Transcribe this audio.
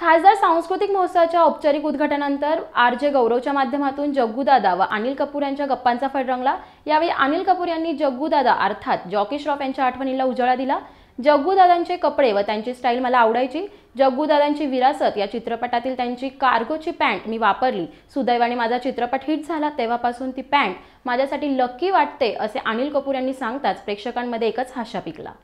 खासदार सांस्कृतिक महोत्सवाच्या औपचारिक उद्घाटनानंतर आर जे गौरवच्या माध्यमातून जग्गूदादा व अनिल कपूर यांच्या गप्पांचा फड रंगला यावेळी अनिल कपूर यांनी जग्गूदादा अर्थात जॉकी श्रॉफ यांच्या आठवणीला उजाळा दिला जग्गूदादांचे कपडे व त्यांची स्टाईल मला आवडायची जग्गूदादांची विरासत या चित्रपटातील त्यांची कार्गोची पॅन्ट मी वापरली सुदैवाने माझा चित्रपट हिट झाला तेव्हापासून ती पॅन्ट माझ्यासाठी लकी वाटते असे अनिल कपूर यांनी सांगताच प्रेक्षकांमध्ये एकच हाशा पिकला